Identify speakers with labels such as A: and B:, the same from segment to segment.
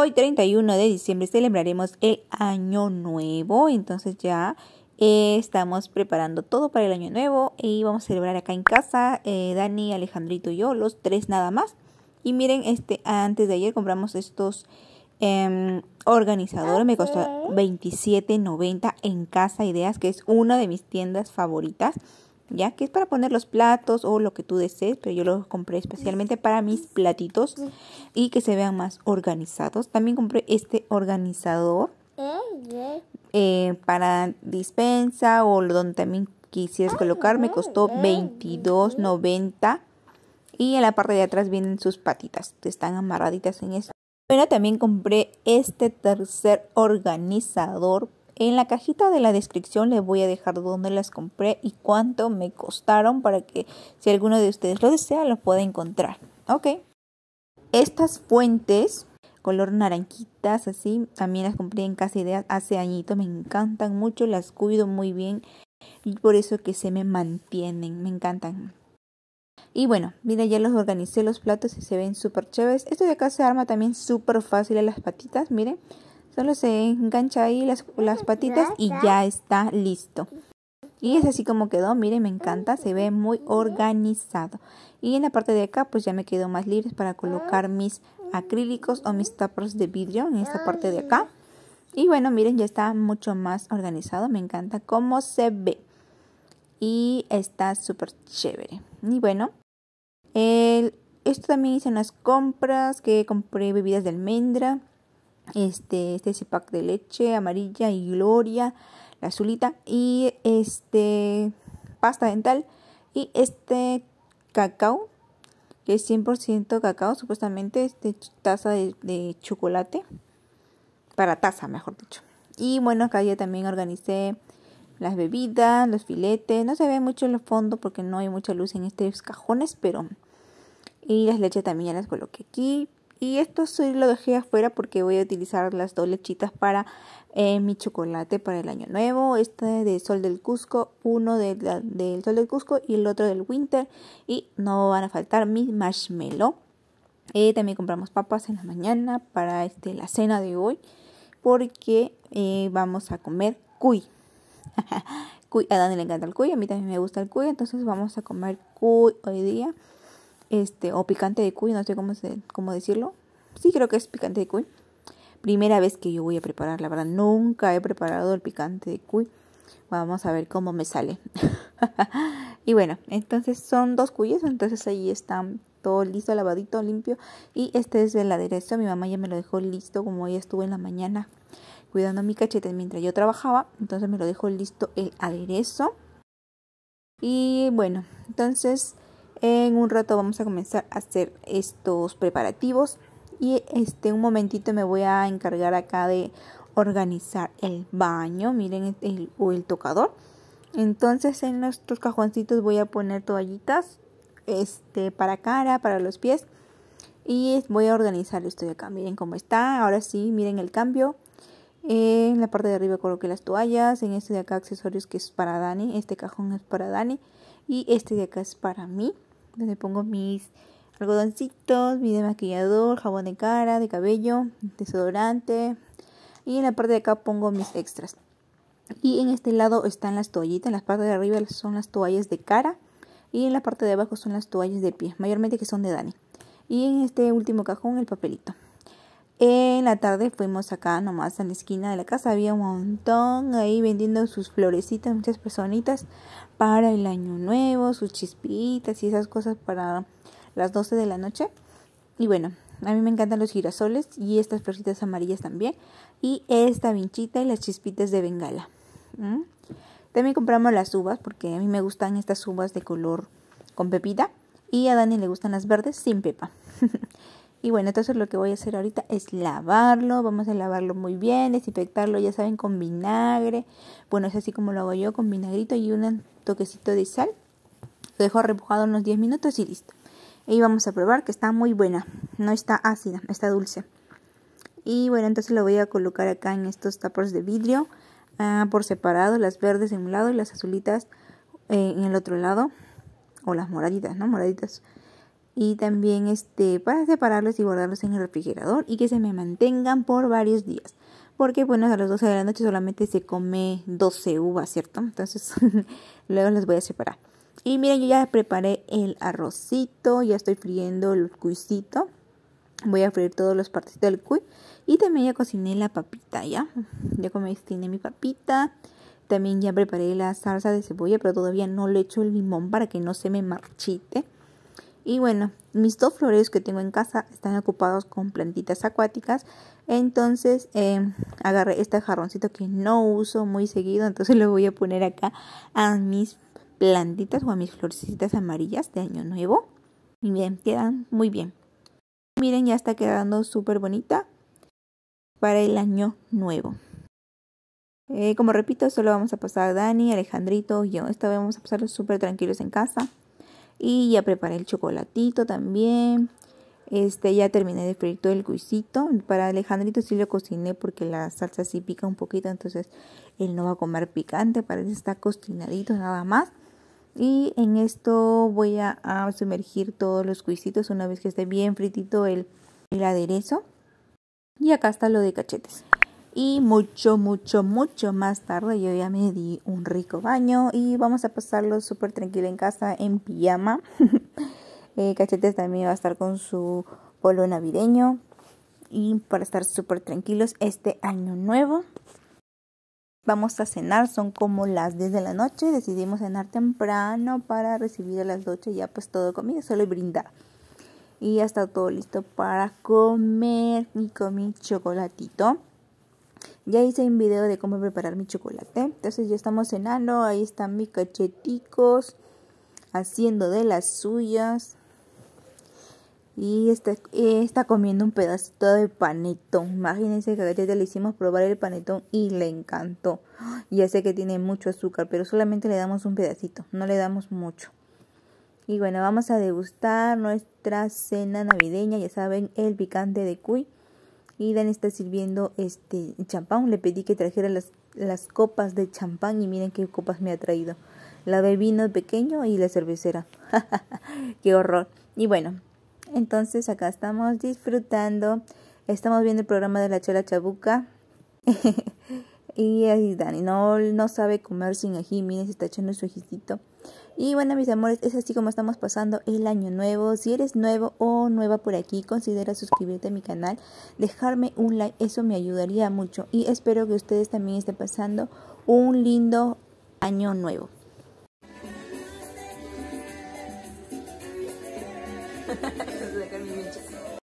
A: Hoy, 31 de diciembre, celebraremos el año nuevo, entonces ya eh, estamos preparando todo para el año nuevo y vamos a celebrar acá en casa, eh, Dani, Alejandrito y yo, los tres nada más. Y miren, este, antes de ayer compramos estos em, organizadores, me costó 27.90 ah, en Casa Ideas, que es una de mis tiendas favoritas ya que es para poner los platos o lo que tú desees, pero yo los compré especialmente para mis platitos y que se vean más organizados. También compré este organizador eh, para dispensa o donde también quisieras ah, colocar, me ah, costó 22.90 ah, y en la parte de atrás vienen sus patitas, están amarraditas en eso. Pero también compré este tercer organizador en la cajita de la descripción les voy a dejar dónde las compré y cuánto me costaron para que si alguno de ustedes lo desea lo pueda encontrar. Ok. Estas fuentes color naranquitas así también las compré en casa ideas hace añito. me encantan mucho las cuido muy bien y por eso que se me mantienen me encantan y bueno, mira, ya los organicé los platos y se ven súper chéveres. Esto de acá se arma también súper fácil a las patitas, miren. Solo se engancha ahí las, patitas y ya está listo. Y es así como quedó, miren, me encanta, se ve muy organizado. Y en la parte de acá pues ya me quedo más libre para colocar mis acrílicos o mis tapers de vidrio en esta parte de acá. Y bueno, miren, ya está mucho más organizado, me encanta cómo se ve. Y está súper chévere. Y bueno, el, esto también hice unas compras que compré bebidas de almendra este, este es pack de leche amarilla y gloria, la azulita y este pasta dental y este cacao que es 100% cacao, supuestamente este taza de, chocolate para taza, mejor dicho. Y bueno, acá ya también organicé las bebidas, los filetes. No se ve mucho en el fondo porque no hay mucha luz en estos cajones, pero... Y las leches también ya las coloqué aquí. Y esto soy lo dejé afuera porque voy a utilizar las dos lechitas para eh, mi chocolate para el año nuevo. Este de Sol del Cusco, uno del Sol del Cusco y el otro del Winter. Y no van a faltar mis marshmallow. Eh, también compramos papas en la mañana para este, la cena de hoy porque eh, vamos a comer cuy. cuy. A Dani le encanta el cuy, a mí también me gusta el cuy, entonces vamos a comer cuy hoy día este, o picante de cuy, no sé cómo, cómo decirlo. Sí, creo que es picante de cuy. Primera vez que yo voy a preparar, la verdad, nunca he preparado el picante de cuy. Vamos a ver cómo me sale. y bueno, entonces son dos cuyes, entonces ahí están todo listo, lavadito, limpio. Y este es el aderezo, mi mamá ya me lo dejó listo como ella estuvo en la mañana cuidando mi cachete mientras yo trabajaba. Entonces me lo dejó listo el aderezo. Y bueno, entonces en un rato vamos a comenzar a hacer estos preparativos y este un momentito me voy a encargar acá de organizar el baño, miren el, o el tocador. Entonces en nuestros cajoncitos voy a poner toallitas este para cara, para los pies y voy a organizar esto de acá. Miren cómo está, ahora sí, miren el cambio. En la parte de arriba coloqué las toallas, en este de acá accesorios que es para Dani, este cajón es para Dani y este de acá es para mí donde pongo mis algodoncitos, mi desmaquillador, jabón de cara, de cabello, desodorante. Y en la parte de acá pongo mis extras. Y en este lado están las toallitas, en la parte de arriba son las toallas de cara y en la parte de abajo son las toallas de pie, mayormente que son de Dani. Y en este último cajón el papelito. En la tarde fuimos acá nomás a la esquina de la casa, había un montón ahí vendiendo sus florecitas, muchas personitas para el año nuevo, sus chispitas y esas cosas para las 12 de la noche. Y bueno, a mí me encantan los girasoles y estas florecitas amarillas también. Y esta vinchita y las chispitas de bengala. También compramos las uvas porque a mí me gustan estas uvas de color con pepita. Y a Dani le gustan las verdes sin pepa. Y bueno, entonces lo que voy a hacer ahorita es lavarlo, vamos a lavarlo muy bien, desinfectarlo, ya saben, con vinagre. Bueno, es así como lo hago yo, con vinagrito y un toquecito de sal. Lo dejo repujado unos 10 minutos y listo. Y vamos a probar que está muy buena, no está ácida, está dulce. Y bueno, entonces lo voy a colocar acá en estos tapones de vidrio ah, por separado, las verdes en un lado y las azulitas eh, en el otro lado. O las moraditas, ¿no? Moraditas y también este para separarlos y guardarlos en el refrigerador y que se me mantengan por varios días. Porque bueno, a las 12 de la noche solamente se come 12 uvas, ¿cierto? Entonces luego las voy a separar. Y miren, yo ya preparé el arrocito, ya estoy friendo el cuisito. Voy a freír todos los partes del cuy. Y también ya cociné la papita, ¿ya? Ya cociné mi papita. También ya preparé la salsa de cebolla, pero todavía no le echo el limón para que no se me marchite. Y bueno, mis dos flores que tengo en casa están ocupados con plantitas acuáticas. Entonces em, agarré este jarroncito que no uso muy seguido. Entonces lo voy a poner acá a mis plantitas o a mis florecitas amarillas de año nuevo. Y bien, quedan muy bien. Miren, ya está quedando súper bonita para el año nuevo. Eh, como repito, solo vamos a pasar a Dani, Alejandrito, yo. Esta vez vamos a pasarlos súper tranquilos en casa. Y ya preparé el chocolatito también. Este, ya terminé de freír todo el cuisito. Para Alejandrito sí lo cociné porque la salsa sí pica un poquito, entonces él no va a comer picante, parece está cocinadito nada más. Y en esto voy a, sumergir todos los cuisitos una vez que esté bien fritito el, el aderezo. Y acá está lo de cachetes. Y mucho, mucho, mucho más tarde yo ya me di un rico baño y vamos a pasarlo súper tranquilo en casa en pijama. Eh, Cachetes también va a estar con su polo navideño y para estar súper tranquilos este año nuevo. Vamos a cenar, son como las 10 de la noche, decidimos cenar temprano para recibir a las 8 ya pues todo comida, solo brindar. Y ya está todo listo para comer y comí chocolatito. Ya hice un video de cómo preparar mi chocolate. Entonces ya estamos cenando. Ahí están mis cacheticos. Haciendo de las suyas. Y está, está comiendo un pedacito de panetón. Imagínense que a Galleta le hicimos probar el panetón y le encantó. Ya sé que tiene mucho azúcar, pero solamente le damos un pedacito. No le damos mucho. Y bueno, vamos a degustar nuestra cena navideña. Ya saben, el picante de cuy y Dani está sirviendo este champán. Le pedí que trajera las, las copas de champán y miren qué copas me ha traído. La de vino pequeño y la cervecera. qué horror. Y bueno, entonces acá estamos disfrutando. Estamos viendo el programa de la Chola Chabuca. y ahí Dani no, no sabe comer sin ají. Miren, se está echando su ajicito. Y bueno, mis amores, es así como estamos pasando el año nuevo. Si eres nuevo o nueva por aquí, considera suscribirte a mi canal, dejarme un like, eso me ayudaría mucho. Y espero que ustedes también estén pasando un lindo año nuevo.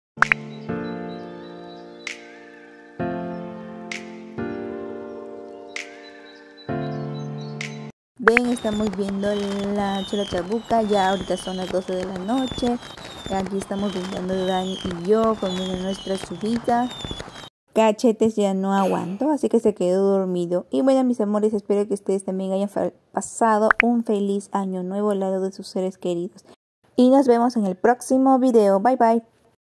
A: Ven, estamos viendo la chula chabuca, ya ahorita son las 12 de la noche. Aquí estamos brindando Dani y yo comiendo nuestra subida. Cachetes ya no aguantó, así que se quedó dormido. Y bueno, mis amores, espero que ustedes también hayan pasado un feliz año nuevo al lado de sus seres queridos. Y nos vemos en el próximo video. Bye bye.